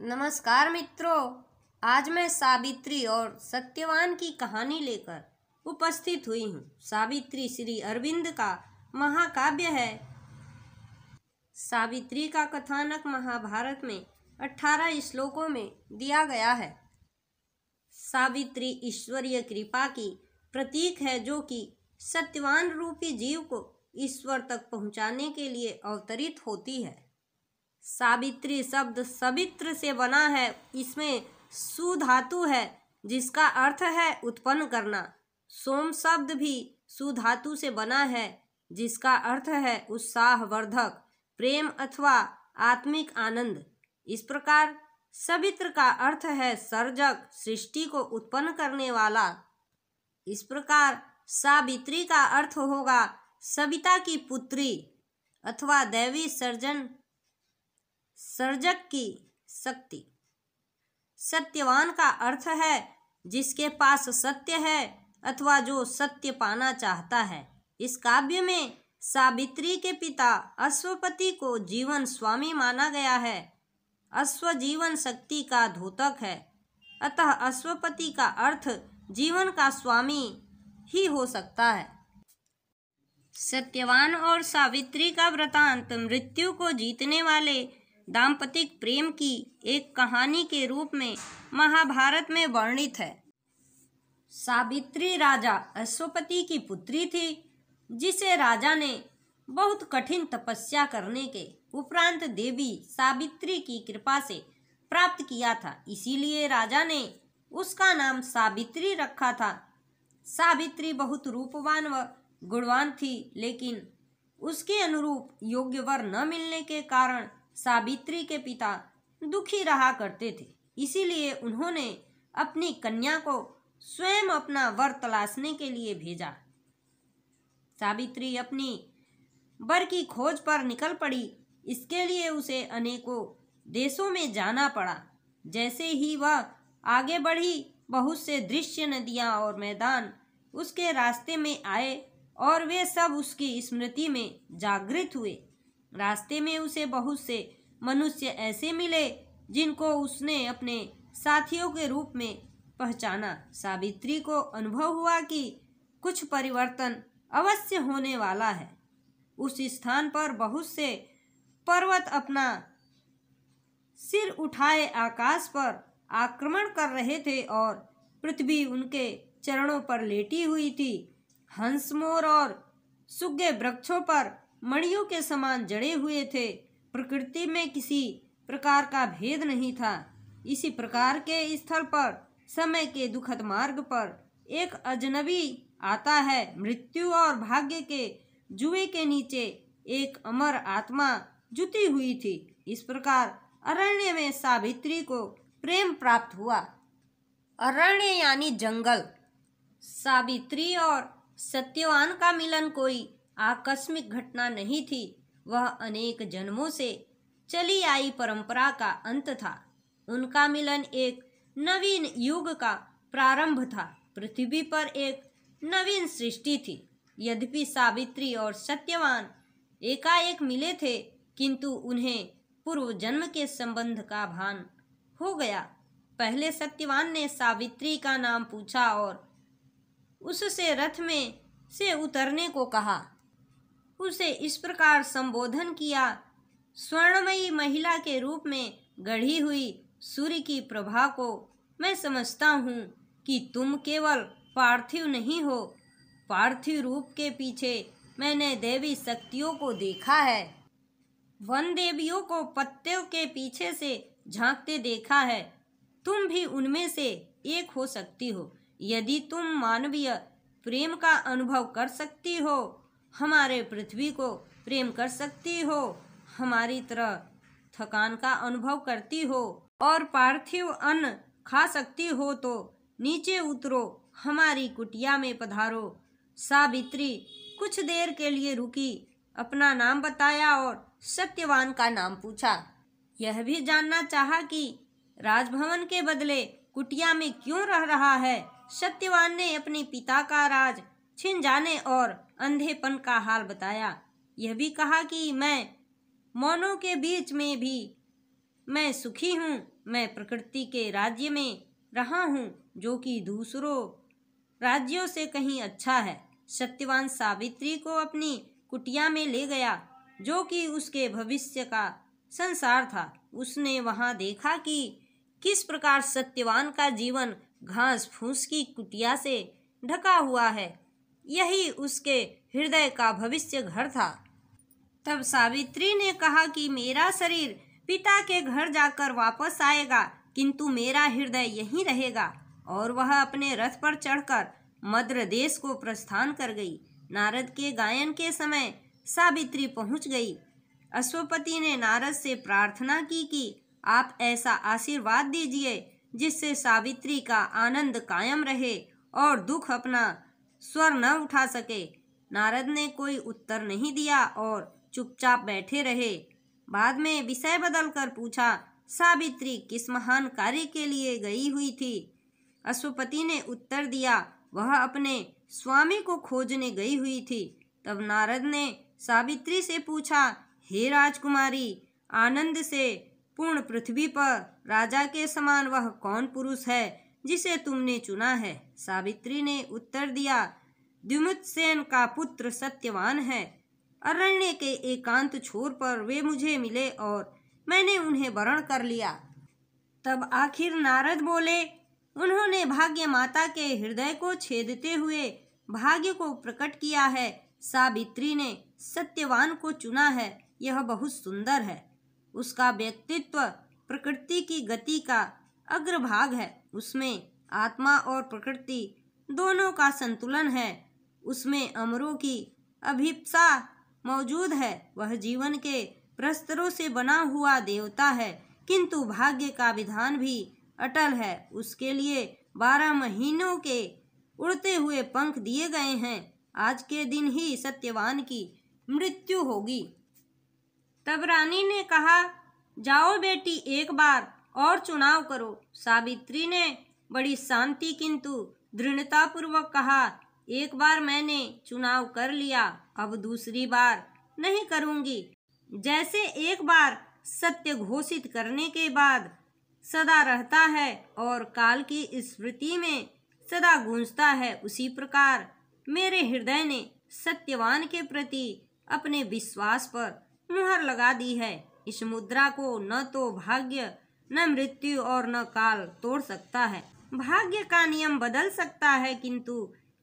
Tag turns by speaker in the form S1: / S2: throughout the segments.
S1: नमस्कार मित्रों आज मैं सावित्री और सत्यवान की कहानी लेकर उपस्थित हुई हूँ सावित्री श्री अरविंद का महाकाव्य है सावित्री का कथानक महाभारत में अठारह श्लोकों में दिया गया है सावित्री ईश्वरीय कृपा की प्रतीक है जो कि सत्यवान रूपी जीव को ईश्वर तक पहुंचाने के लिए अवतरित होती है सावित्री शब्द सवित्र से बना है इसमें सुधातु है जिसका अर्थ है उत्पन्न करना सोम शब्द भी सुधातु से बना है जिसका अर्थ है उत्साहवर्धक प्रेम अथवा आत्मिक आनंद इस प्रकार सवित्र का अर्थ है सर्जक सृष्टि को उत्पन्न करने वाला इस प्रकार सावित्री का अर्थ होगा सविता की पुत्री अथवा दैवी सर्जन सर्जक की शक्ति सत्यवान का अर्थ है जिसके पास सत्य है अथवा जो सत्य पाना चाहता है इस काव्य में सावित्री के पिता अश्वपति को जीवन स्वामी माना गया है अश्व जीवन शक्ति का धोतक है अतः अश्वपति का अर्थ जीवन का स्वामी ही हो सकता है सत्यवान और सावित्री का वृतांत मृत्यु को जीतने वाले दाम्पतिक प्रेम की एक कहानी के रूप में महाभारत में वर्णित है सावित्री राजा अश्वपति की पुत्री थी जिसे राजा ने बहुत कठिन तपस्या करने के उपरांत देवी सावित्री की कृपा से प्राप्त किया था इसीलिए राजा ने उसका नाम सावित्री रखा था सावित्री बहुत रूपवान व गुणवान थी लेकिन उसके अनुरूप योग्य वर न मिलने के कारण सावित्री के पिता दुखी रहा करते थे इसीलिए उन्होंने अपनी कन्या को स्वयं अपना वर तलाशने के लिए भेजा सावित्री अपनी वर की खोज पर निकल पड़ी इसके लिए उसे अनेकों देशों में जाना पड़ा जैसे ही वह आगे बढ़ी बहुत से दृश्य नदियाँ और मैदान उसके रास्ते में आए और वे सब उसकी स्मृति में जागृत हुए रास्ते में उसे बहुत से मनुष्य ऐसे मिले जिनको उसने अपने साथियों के रूप में पहचाना सावित्री को अनुभव हुआ कि कुछ परिवर्तन अवश्य होने वाला है उस स्थान पर बहुत से पर्वत अपना सिर उठाए आकाश पर आक्रमण कर रहे थे और पृथ्वी उनके चरणों पर लेटी हुई थी हंसमोर और सुगे वृक्षों पर मणियों के समान जड़े हुए थे प्रकृति में किसी प्रकार का भेद नहीं था इसी प्रकार के स्थल पर समय के दुखद मार्ग पर एक अजनबी आता है मृत्यु और भाग्य के जुए के नीचे एक अमर आत्मा जुती हुई थी इस प्रकार अरण्य में सावित्री को प्रेम प्राप्त हुआ अरण्य यानी जंगल सावित्री और सत्यवान का मिलन कोई आकस्मिक घटना नहीं थी वह अनेक जन्मों से चली आई परंपरा का अंत था उनका मिलन एक नवीन युग का प्रारंभ था पृथ्वी पर एक नवीन सृष्टि थी यद्यपि सावित्री और सत्यवान एकाएक मिले थे किंतु उन्हें पूर्व जन्म के संबंध का भान हो गया पहले सत्यवान ने सावित्री का नाम पूछा और उससे रथ में से उतरने को कहा उसे इस प्रकार संबोधन किया स्वर्णमयी महिला के रूप में गढ़ी हुई सूर्य की प्रभा को मैं समझता हूँ कि तुम केवल पार्थिव नहीं हो पार्थिव रूप के पीछे मैंने देवी शक्तियों को देखा है वन देवियों को पत्तों के पीछे से झांकते देखा है तुम भी उनमें से एक हो सकती हो यदि तुम मानवीय प्रेम का अनुभव कर सकती हो हमारे पृथ्वी को प्रेम कर सकती हो हमारी तरह थकान का अनुभव करती हो और पार्थिव अन्न खा सकती हो तो नीचे उतरो हमारी कुटिया में पधारो सावित्री कुछ देर के लिए रुकी अपना नाम बताया और सत्यवान का नाम पूछा यह भी जानना चाहा कि राजभवन के बदले कुटिया में क्यों रह रहा है सत्यवान ने अपने पिता का राज छिन जाने और अंधेपन का हाल बताया यह भी कहा कि मैं मौनों के बीच में भी मैं सुखी हूँ मैं प्रकृति के राज्य में रहा हूँ जो कि दूसरों राज्यों से कहीं अच्छा है सत्यवान सावित्री को अपनी कुटिया में ले गया जो कि उसके भविष्य का संसार था उसने वहाँ देखा कि किस प्रकार सत्यवान का जीवन घास फूस की कुटिया से ढका हुआ है यही उसके हृदय का भविष्य घर था तब सावित्री ने कहा कि मेरा शरीर पिता के घर जाकर वापस आएगा किंतु मेरा हृदय यहीं रहेगा और वह अपने रथ पर चढ़कर मद्र देश को प्रस्थान कर गई नारद के गायन के समय सावित्री पहुंच गई अश्वपति ने नारद से प्रार्थना की कि आप ऐसा आशीर्वाद दीजिए जिससे सावित्री का आनंद कायम रहे और दुख अपना स्वर न उठा सके नारद ने कोई उत्तर नहीं दिया और चुपचाप बैठे रहे बाद में विषय बदलकर पूछा सावित्री किस महान कार्य के लिए गई हुई थी अश्वपति ने उत्तर दिया वह अपने स्वामी को खोजने गई हुई थी तब नारद ने सावित्री से पूछा हे राजकुमारी आनंद से पूर्ण पृथ्वी पर राजा के समान वह कौन पुरुष है जिसे तुमने चुना है सावित्री ने उत्तर दिया द्युमुत्सेन का पुत्र सत्यवान है अरण्य के एकांत छोर पर वे मुझे मिले और मैंने उन्हें वरण कर लिया तब आखिर नारद बोले उन्होंने भाग्य माता के हृदय को छेदते हुए भाग्य को प्रकट किया है सावित्री ने सत्यवान को चुना है यह बहुत सुंदर है उसका व्यक्तित्व प्रकृति की गति का अग्रभाग है उसमें आत्मा और प्रकृति दोनों का संतुलन है उसमें अमरों की अभिप्सा मौजूद है वह जीवन के प्रस्तरों से बना हुआ देवता है किंतु भाग्य का विधान भी अटल है उसके लिए बारह महीनों के उड़ते हुए पंख दिए गए हैं आज के दिन ही सत्यवान की मृत्यु होगी तब रानी ने कहा जाओ बेटी एक बार और चुनाव करो सावित्री ने बड़ी शांति किंतु दृढ़तापूर्वक कहा एक बार मैंने चुनाव कर लिया अब दूसरी बार नहीं करूंगी जैसे एक बार सत्य घोषित करने के बाद सदा रहता है और काल की स्मृति में सदा गूंजता है उसी प्रकार मेरे हृदय ने सत्यवान के प्रति अपने विश्वास पर मुहर लगा दी है इस मुद्रा को न तो भाग्य न मृत्यु और न काल तोड़ सकता है भाग्य का नियम बदल सकता है किंतु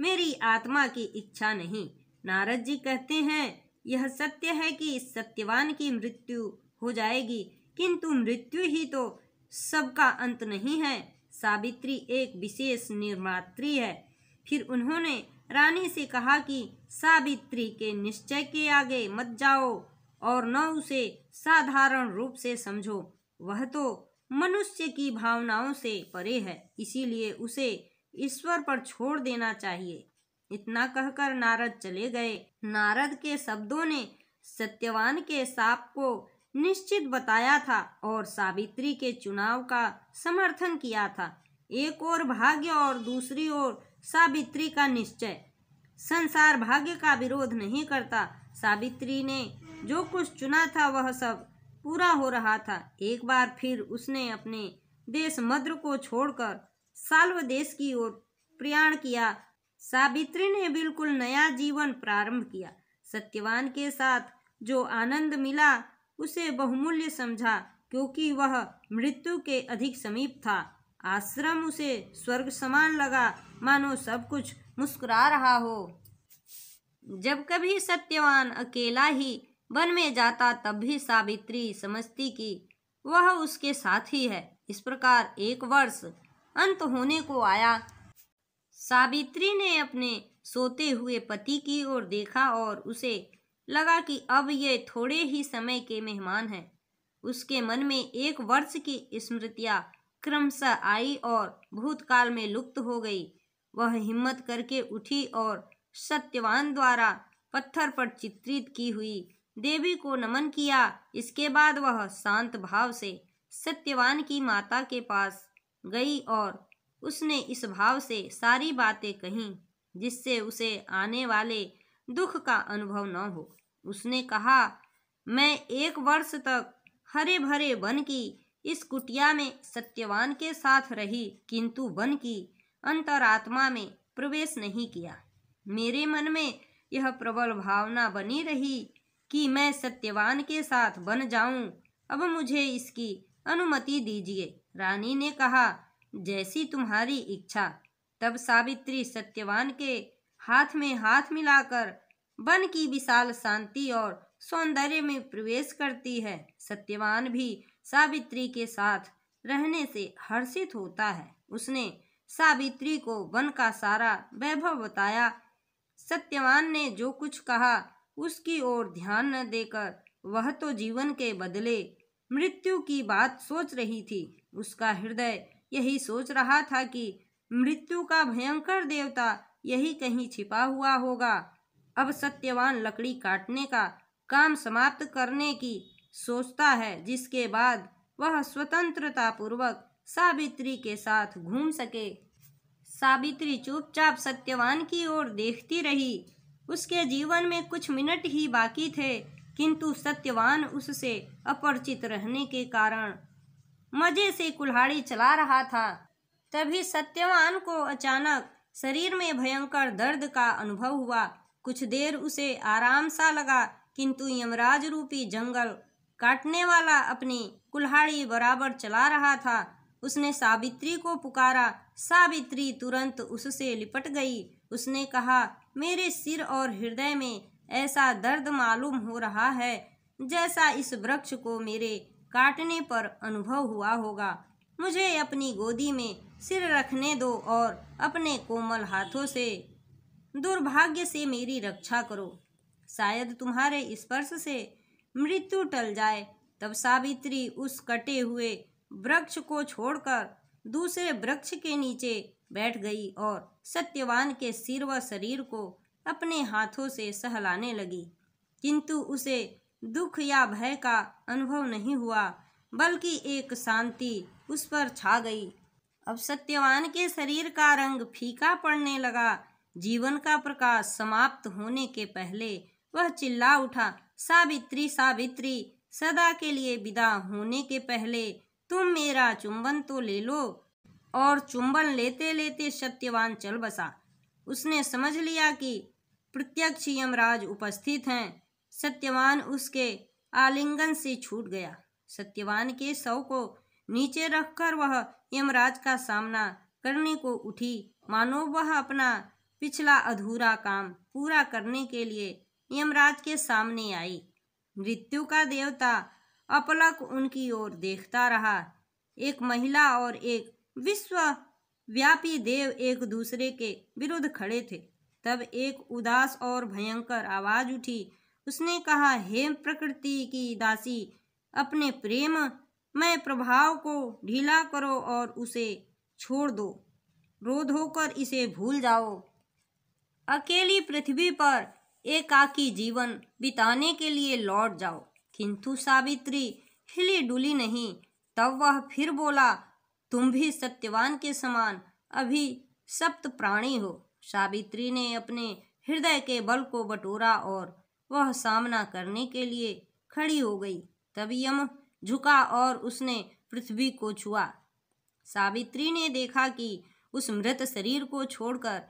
S1: मेरी आत्मा की इच्छा नहीं नारद जी कहते हैं यह सत्य है कि इस सत्यवान की मृत्यु हो जाएगी किंतु मृत्यु ही तो सबका अंत नहीं है सावित्री एक विशेष निर्मात्री है फिर उन्होंने रानी से कहा कि सावित्री के निश्चय के आगे मत जाओ और न उसे साधारण रूप से समझो वह तो मनुष्य की भावनाओं से परे है इसीलिए उसे ईश्वर पर छोड़ देना चाहिए इतना कहकर नारद चले गए नारद के शब्दों ने सत्यवान के साप को निश्चित बताया था और सावित्री के चुनाव का समर्थन किया था एक और भाग्य और दूसरी ओर सावित्री का निश्चय संसार भाग्य का विरोध नहीं करता सावित्री ने जो कुछ चुना था वह सब पूरा हो रहा था एक बार फिर उसने अपने देश मद्र को छोड़कर साल्व देश की ओर प्रयाण किया सावित्री ने बिल्कुल नया जीवन प्रारंभ किया सत्यवान के साथ जो आनंद मिला उसे बहुमूल्य समझा क्योंकि वह मृत्यु के अधिक समीप था आश्रम उसे स्वर्ग समान लगा मानो सब कुछ मुस्कुरा रहा हो जब कभी सत्यवान अकेला ही वन में जाता तब भी सावित्री समझती कि वह उसके साथ ही है इस प्रकार एक वर्ष अंत होने को आया सावित्री ने अपने सोते हुए पति की ओर देखा और उसे लगा कि अब ये थोड़े ही समय के मेहमान हैं उसके मन में एक वर्ष की स्मृतियाँ क्रमशः आई और भूतकाल में लुप्त हो गई वह हिम्मत करके उठी और सत्यवान द्वारा पत्थर पर चित्रित की हुई देवी को नमन किया इसके बाद वह शांत भाव से सत्यवान की माता के पास गई और उसने इस भाव से सारी बातें कहीं जिससे उसे आने वाले दुख का अनुभव न हो उसने कहा मैं एक वर्ष तक हरे भरे वन की इस कुटिया में सत्यवान के साथ रही किंतु वन की अंतरात्मा में प्रवेश नहीं किया मेरे मन में यह प्रबल भावना बनी रही कि मैं सत्यवान के साथ बन जाऊं अब मुझे इसकी अनुमति दीजिए रानी ने कहा जैसी तुम्हारी इच्छा तब सावित्री सत्यवान के हाथ में हाथ मिलाकर वन की विशाल शांति और सौंदर्य में प्रवेश करती है सत्यवान भी सावित्री के साथ रहने से हर्षित होता है उसने सावित्री को वन का सारा वैभव बताया सत्यवान ने जो कुछ कहा उसकी ओर ध्यान न देकर वह तो जीवन के बदले मृत्यु की बात सोच रही थी उसका हृदय यही सोच रहा था कि मृत्यु का भयंकर देवता यही कहीं छिपा हुआ होगा अब सत्यवान लकड़ी काटने का काम समाप्त करने की सोचता है जिसके बाद वह स्वतंत्रता पूर्वक सावित्री के साथ घूम सके सावित्री चुपचाप सत्यवान की ओर देखती रही उसके जीवन में कुछ मिनट ही बाकी थे किंतु सत्यवान उससे अपरिचित रहने के कारण मजे से कुल्हाड़ी चला रहा था तभी सत्यवान को अचानक शरीर में भयंकर दर्द का अनुभव हुआ कुछ देर उसे आराम सा लगा किंतु यमराज रूपी जंगल काटने वाला अपनी कुल्हाड़ी बराबर चला रहा था उसने सावित्री को पुकारा सावित्री तुरंत उससे लिपट गई उसने कहा मेरे सिर और हृदय में ऐसा दर्द मालूम हो रहा है जैसा इस वृक्ष को मेरे काटने पर अनुभव हुआ होगा मुझे अपनी गोदी में सिर रखने दो और अपने कोमल हाथों से दुर्भाग्य से मेरी रक्षा करो शायद तुम्हारे स्पर्श से मृत्यु टल जाए तब सावित्री उस कटे हुए वृक्ष को छोड़कर दूसरे वृक्ष के नीचे बैठ गई और सत्यवान के सिर व शरीर को अपने हाथों से सहलाने लगी किंतु उसे दुख या भय का अनुभव नहीं हुआ बल्कि एक शांति उस पर छा गई अब सत्यवान के शरीर का रंग फीका पड़ने लगा जीवन का प्रकाश समाप्त होने के पहले वह चिल्ला उठा सावित्री सावित्री सदा के लिए विदा होने के पहले तुम मेरा चुंबन तो ले लो और चुंबन लेते लेते सत्यवान चल बसा उसने समझ लिया कि प्रत्यक्ष यमराज उपस्थित हैं सत्यवान उसके आलिंगन से छूट गया सत्यवान के शव को नीचे रखकर वह यमराज का सामना करने को उठी मानो वह अपना पिछला अधूरा काम पूरा करने के लिए यमराज के सामने आई मृत्यु का देवता अपलक उनकी ओर देखता रहा एक महिला और एक विश्वव्यापी देव एक दूसरे के विरुद्ध खड़े थे तब एक उदास और भयंकर आवाज उठी उसने कहा हे प्रकृति की दासी अपने प्रेम में प्रभाव को ढीला करो और उसे छोड़ दो रोध होकर इसे भूल जाओ अकेली पृथ्वी पर एकाकी जीवन बिताने के लिए लौट जाओ किंतु सावित्री हिली डुली नहीं तब वह फिर बोला तुम भी सत्यवान के समान अभी सप्त प्राणी हो सावित्री ने अपने हृदय के बल को बटोरा और वह सामना करने के लिए खड़ी हो गई तब यम झुका और उसने पृथ्वी को छुआ सावित्री ने देखा कि उस मृत शरीर को छोड़कर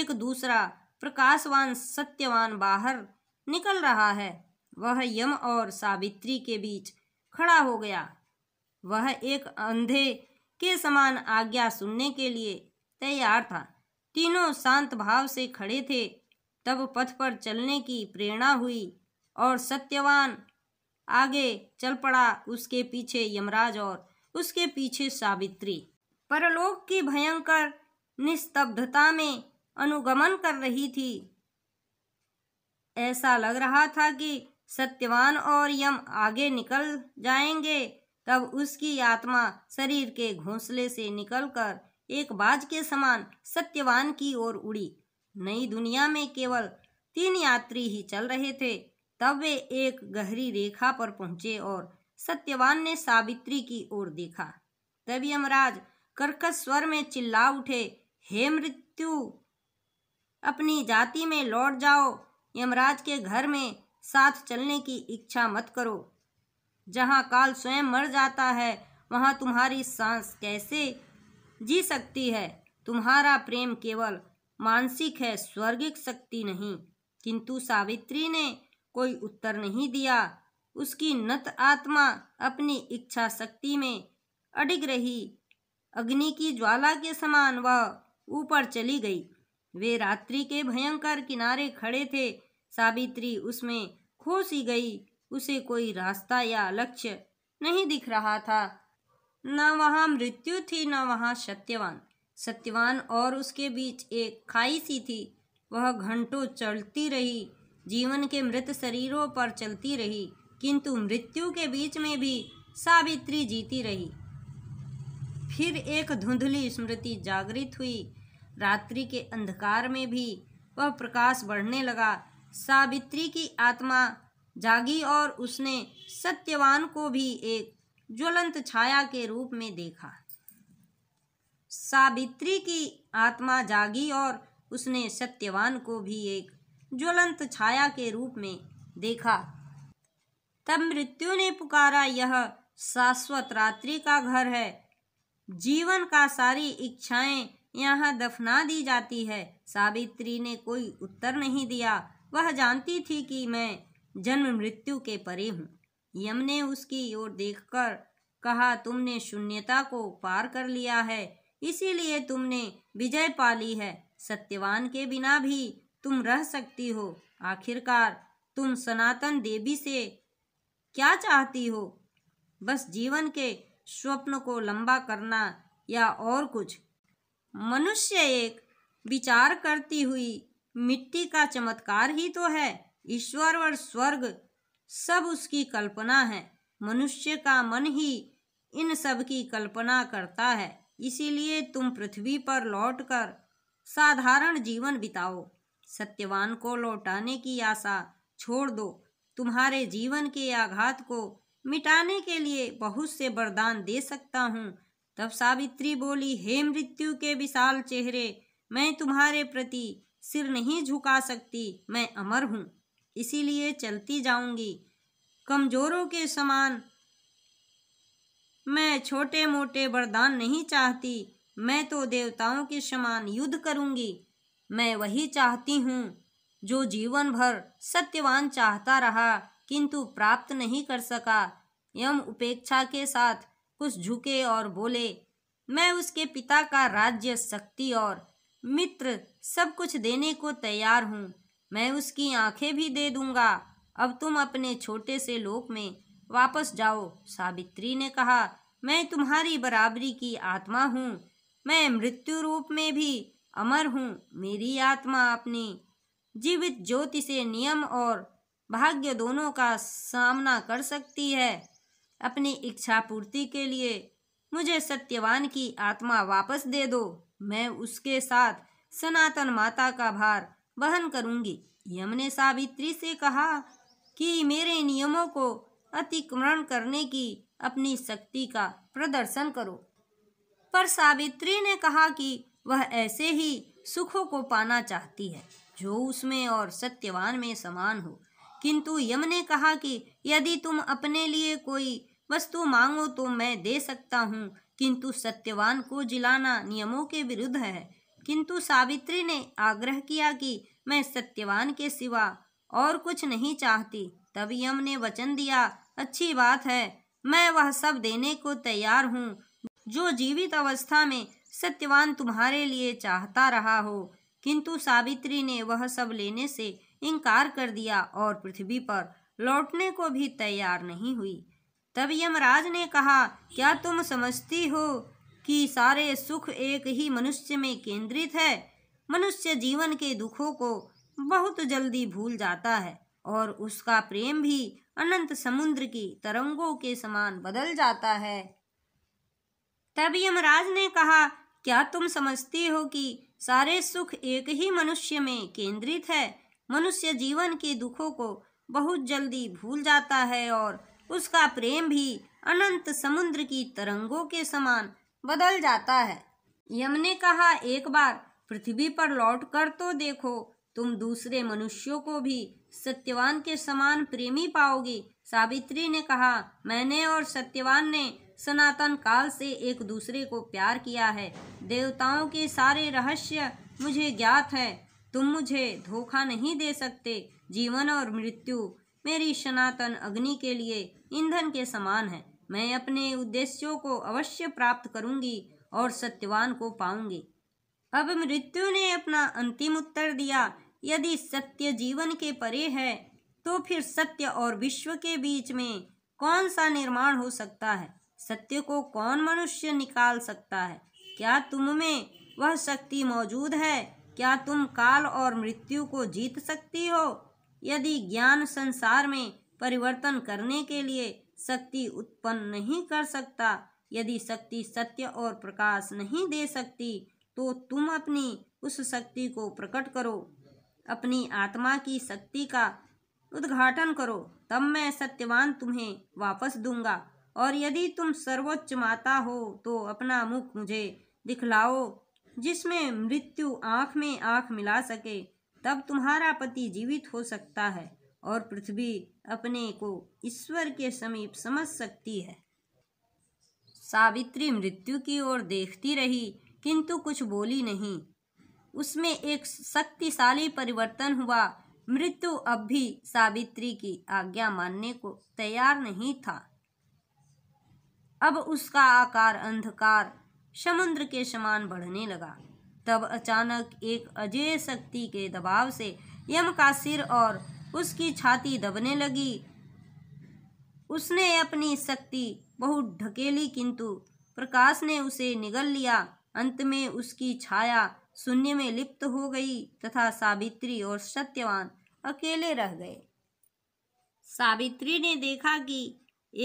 S1: एक दूसरा प्रकाशवान सत्यवान बाहर निकल रहा है वह यम और सावित्री के बीच खड़ा हो गया वह एक अंधे के समान आज्ञा सुनने के लिए तैयार था तीनों शांत भाव से खड़े थे तब पथ पर चलने की प्रेरणा हुई और सत्यवान आगे चल पड़ा उसके पीछे यमराज और उसके पीछे सावित्री परलोक की भयंकर निस्तब्धता में अनुगमन कर रही थी ऐसा लग रहा था कि सत्यवान और यम आगे निकल जाएंगे तब उसकी आत्मा शरीर के घोंसले से निकलकर एक बाज के समान सत्यवान की ओर उड़ी नई दुनिया में केवल तीन यात्री ही चल रहे थे तब वे एक गहरी रेखा पर पहुंचे और सत्यवान ने सावित्री की ओर देखा तब यमराज कर्कश स्वर में चिल्ला उठे हे मृत्यु अपनी जाति में लौट जाओ यमराज के घर में साथ चलने की इच्छा मत करो जहाँ काल स्वयं मर जाता है वहाँ तुम्हारी सांस कैसे जी सकती है तुम्हारा प्रेम केवल मानसिक है स्वर्गिक शक्ति नहीं किंतु सावित्री ने कोई उत्तर नहीं दिया उसकी नत आत्मा अपनी इच्छा शक्ति में अडिग रही अग्नि की ज्वाला के समान वह ऊपर चली गई वे रात्रि के भयंकर किनारे खड़े थे सावित्री उसमें खोसी गई उसे कोई रास्ता या लक्ष्य नहीं दिख रहा था न वहाँ मृत्यु थी न वहाँ सत्यवान सत्यवान और उसके बीच एक खाई सी थी वह घंटों चलती रही जीवन के मृत शरीरों पर चलती रही किंतु मृत्यु के बीच में भी सावित्री जीती रही फिर एक धुंधली स्मृति जागृत हुई रात्रि के अंधकार में भी वह प्रकाश बढ़ने लगा सावित्री की आत्मा जागी और उसने सत्यवान को भी एक ज्वलंत छाया के रूप में देखा सावित्री की आत्मा जागी और उसने सत्यवान को भी एक ज्वलंत छाया के रूप में देखा तब मृत्यु ने पुकारा यह शाश्वत रात्रि का घर है जीवन का सारी इच्छाएं यहाँ दफना दी जाती है सावित्री ने कोई उत्तर नहीं दिया वह जानती थी कि मैं जन्म मृत्यु के परे हूँ यम ने उसकी ओर देखकर कहा तुमने शून्यता को पार कर लिया है इसीलिए तुमने विजय पाली है सत्यवान के बिना भी तुम रह सकती हो आखिरकार तुम सनातन देवी से क्या चाहती हो बस जीवन के स्वप्न को लंबा करना या और कुछ मनुष्य एक विचार करती हुई मिट्टी का चमत्कार ही तो है ईश्वर और स्वर्ग सब उसकी कल्पना है मनुष्य का मन ही इन सब की कल्पना करता है इसीलिए तुम पृथ्वी पर लौटकर साधारण जीवन बिताओ सत्यवान को लौटाने की आशा छोड़ दो तुम्हारे जीवन के आघात को मिटाने के लिए बहुत से वरदान दे सकता हूँ तब सावित्री बोली हे मृत्यु के विशाल चेहरे मैं तुम्हारे प्रति सिर नहीं झुका सकती मैं अमर हूँ इसीलिए चलती जाऊंगी कमज़ोरों के समान मैं छोटे मोटे वरदान नहीं चाहती मैं तो देवताओं के समान युद्ध करूंगी मैं वही चाहती हूँ जो जीवन भर सत्यवान चाहता रहा किंतु प्राप्त नहीं कर सका एवं उपेक्षा के साथ कुछ झुके और बोले मैं उसके पिता का राज्य शक्ति और मित्र सब कुछ देने को तैयार हूँ मैं उसकी आंखें भी दे दूंगा अब तुम अपने छोटे से लोक में वापस जाओ सावित्री ने कहा मैं तुम्हारी बराबरी की आत्मा हूँ मैं मृत्यु रूप में भी अमर हूँ मेरी आत्मा अपनी जीवित ज्योति से नियम और भाग्य दोनों का सामना कर सकती है अपनी इच्छा पूर्ति के लिए मुझे सत्यवान की आत्मा वापस दे दो मैं उसके साथ सनातन माता का भार वहन करूंगी यम ने सावित्री से कहा कि मेरे नियमों को अतिक्रमण करने की अपनी शक्ति का प्रदर्शन करो पर सावित्री ने कहा कि वह ऐसे ही सुखों को पाना चाहती है जो उसमें और सत्यवान में समान हो किंतु यम ने कहा कि यदि तुम अपने लिए कोई वस्तु मांगो तो मैं दे सकता हूँ किंतु सत्यवान को जिलाना नियमों के विरुद्ध है किंतु सावित्री ने आग्रह किया कि मैं सत्यवान के सिवा और कुछ नहीं चाहती तब यम ने वचन दिया अच्छी बात है मैं वह सब देने को तैयार हूँ जो जीवित अवस्था में सत्यवान तुम्हारे लिए चाहता रहा हो किंतु सावित्री ने वह सब लेने से इनकार कर दिया और पृथ्वी पर लौटने को भी तैयार नहीं हुई तब यमराज ने कहा क्या तुम समझती हो कि सारे सुख एक ही मनुष्य में केंद्रित है मनुष्य जीवन के दुखों को बहुत जल्दी भूल जाता है और उसका प्रेम भी अनंत समुद्र की तरंगों के समान बदल जाता है तब यमराज ने कहा क्या तुम समझती हो कि सारे सुख एक ही मनुष्य में केंद्रित है मनुष्य जीवन के दुखों को बहुत जल्दी भूल जाता है और उसका प्रेम भी अनंत समुद्र की तरंगों के समान बदल जाता है यम ने कहा एक बार पृथ्वी पर लौट कर तो देखो तुम दूसरे मनुष्यों को भी सत्यवान के समान प्रेमी पाओगी सावित्री ने कहा मैंने और सत्यवान ने सनातन काल से एक दूसरे को प्यार किया है देवताओं के सारे रहस्य मुझे ज्ञात है तुम मुझे धोखा नहीं दे सकते जीवन और मृत्यु मेरी सनातन अग्नि के लिए ईंधन के समान है मैं अपने उद्देश्यों को अवश्य प्राप्त करूंगी और सत्यवान को पाऊंगी अब मृत्यु ने अपना अंतिम उत्तर दिया यदि सत्य जीवन के परे है तो फिर सत्य और विश्व के बीच में कौन सा निर्माण हो सकता है सत्य को कौन मनुष्य निकाल सकता है क्या तुम में वह शक्ति मौजूद है क्या तुम काल और मृत्यु को जीत सकती हो यदि ज्ञान संसार में परिवर्तन करने के लिए शक्ति उत्पन्न नहीं कर सकता यदि शक्ति सत्य और प्रकाश नहीं दे सकती तो तुम अपनी उस शक्ति को प्रकट करो अपनी आत्मा की शक्ति का उद्घाटन करो तब मैं सत्यवान तुम्हें वापस दूंगा और यदि तुम सर्वोच्च माता हो तो अपना मुख मुझे दिखलाओ जिसमें मृत्यु आँख में आँख मिला सके तब तुम्हारा पति जीवित हो सकता है और पृथ्वी अपने को ईश्वर के समीप समझ सकती है सावित्री मृत्यु की ओर देखती रही किंतु कुछ बोली नहीं उसमें एक शक्तिशाली परिवर्तन हुआ मृत्यु अब भी सावित्री की आज्ञा मानने को तैयार नहीं था अब उसका आकार अंधकार समुद्र के समान बढ़ने लगा तब अचानक एक अजय शक्ति के दबाव से यम का सिर और उसकी छाती दबने लगी उसने अपनी शक्ति बहुत ढकेली किंतु प्रकाश ने उसे निगल लिया अंत में उसकी छाया शून्य में लिप्त हो गई तथा सावित्री और सत्यवान अकेले रह गए सावित्री ने देखा कि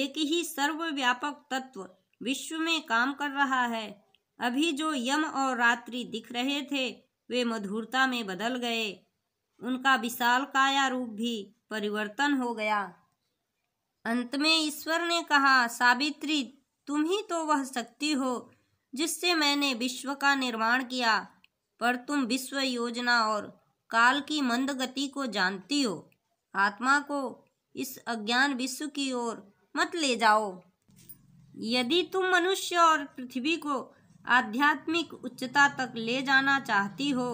S1: एक ही सर्वव्यापक तत्व विश्व में काम कर रहा है अभी जो यम और रात्रि दिख रहे थे वे मधुरता में बदल गए उनका विशाल काया रूप भी परिवर्तन हो गया अंत में ईश्वर ने कहा सावित्री तुम ही तो वह शक्ति हो जिससे मैंने विश्व का निर्माण किया पर तुम विश्व योजना और काल की मंद गति को जानती हो आत्मा को इस अज्ञान विश्व की ओर मत ले जाओ यदि तुम मनुष्य और पृथ्वी को आध्यात्मिक उच्चता तक ले जाना चाहती हो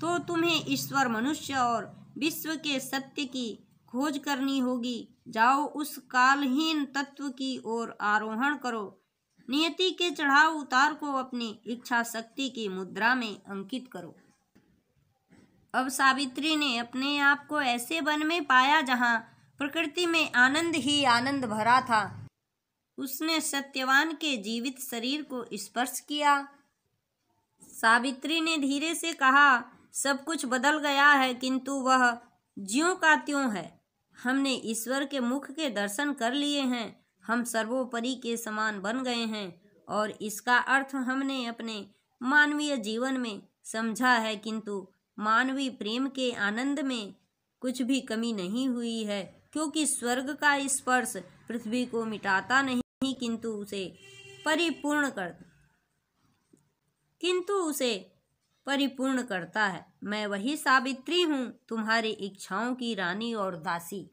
S1: तो तुम्हें ईश्वर मनुष्य और विश्व के सत्य की खोज करनी होगी जाओ उस कालहीन तत्व की ओर आरोहण करो नियति के चढ़ाव उतार को अपनी इच्छा शक्ति की मुद्रा में अंकित करो अब सावित्री ने अपने आप को ऐसे वन में पाया जहाँ प्रकृति में आनंद ही आनंद भरा था उसने सत्यवान के जीवित शरीर को स्पर्श किया सावित्री ने धीरे से कहा सब कुछ बदल गया है किंतु वह ज्यों का त्यों है हमने ईश्वर के मुख के दर्शन कर लिए हैं हम सर्वोपरि के समान बन गए हैं और इसका अर्थ हमने अपने मानवीय जीवन में समझा है किंतु मानवीय प्रेम के आनंद में कुछ भी कमी नहीं हुई है क्योंकि स्वर्ग का स्पर्श पृथ्वी को मिटाता नहीं किंतु उसे परिपूर्ण कर किंतु उसे परिपूर्ण करता है मैं वही सावित्री हूँ तुम्हारी इच्छाओं की रानी और दासी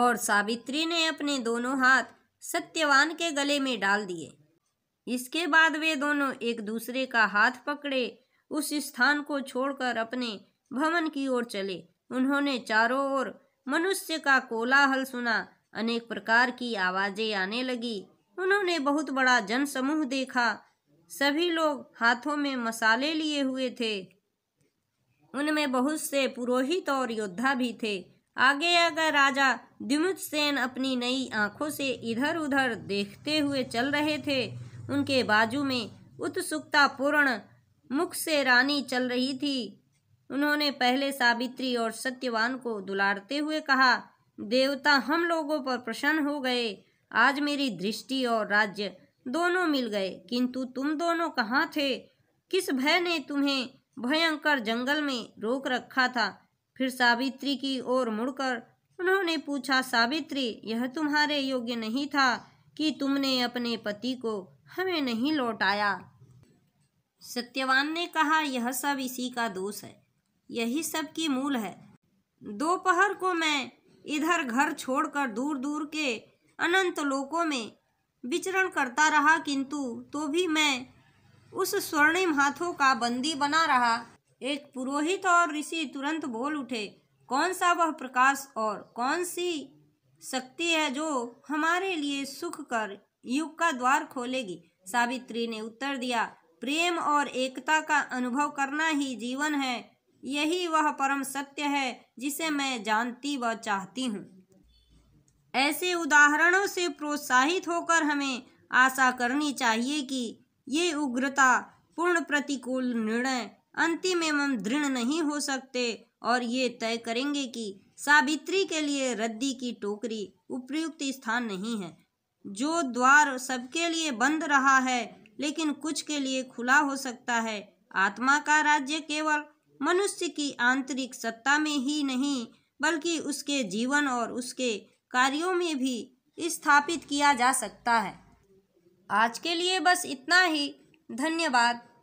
S1: और सावित्री ने अपने दोनों हाथ सत्यवान के गले में डाल दिए इसके बाद वे दोनों एक दूसरे का हाथ पकड़े उस स्थान को छोड़कर अपने भवन की ओर चले उन्होंने चारों ओर मनुष्य का कोलाहल सुना अनेक प्रकार की आवाजें आने लगी उन्होंने बहुत बड़ा जनसमूह देखा सभी लोग हाथों में मसाले लिए हुए थे उनमें बहुत से पुरोहित और योद्धा भी थे आगे अगर राजा दिमुत सेन अपनी नई आंखों से इधर उधर देखते हुए चल रहे थे उनके बाजू में उत्सुकतापूर्ण मुख से रानी चल रही थी उन्होंने पहले सावित्री और सत्यवान को दुलारते हुए कहा देवता हम लोगों पर प्रसन्न हो गए आज मेरी दृष्टि और राज्य दोनों मिल गए किंतु तुम दोनों कहाँ थे किस भय ने तुम्हें भयंकर जंगल में रोक रखा था फिर सावित्री की ओर मुड़कर उन्होंने पूछा सावित्री यह तुम्हारे योग्य नहीं था कि तुमने अपने पति को हमें नहीं लौटाया सत्यवान ने कहा यह सब इसी का दोष है यही सब की मूल है दोपहर को मैं इधर घर छोड़कर दूर दूर के अनंत लोकों में विचरण करता रहा किंतु तो भी मैं उस स्वर्णिम हाथों का बंदी बना रहा एक पुरोहित और ऋषि तुरंत बोल उठे कौन सा वह प्रकाश और कौन सी शक्ति है जो हमारे लिए सुख कर युग का द्वार खोलेगी सावित्री ने उत्तर दिया प्रेम और एकता का अनुभव करना ही जीवन है यही वह परम सत्य है जिसे मैं जानती व चाहती हूँ ऐसे उदाहरणों से प्रोत्साहित होकर हमें आशा करनी चाहिए कि ये उग्रता पूर्ण प्रतिकूल निर्णय अंतिम एवं दृढ़ नहीं हो सकते और ये तय करेंगे कि सावित्री के लिए रद्दी की टोकरी उपयुक्त स्थान नहीं है जो द्वार सबके लिए बंद रहा है लेकिन कुछ के लिए खुला हो सकता है आत्मा का राज्य केवल मनुष्य की आंतरिक सत्ता में ही नहीं बल्कि उसके जीवन और उसके कार्यों में भी स्थापित किया जा सकता है आज के लिए बस इतना ही धन्यवाद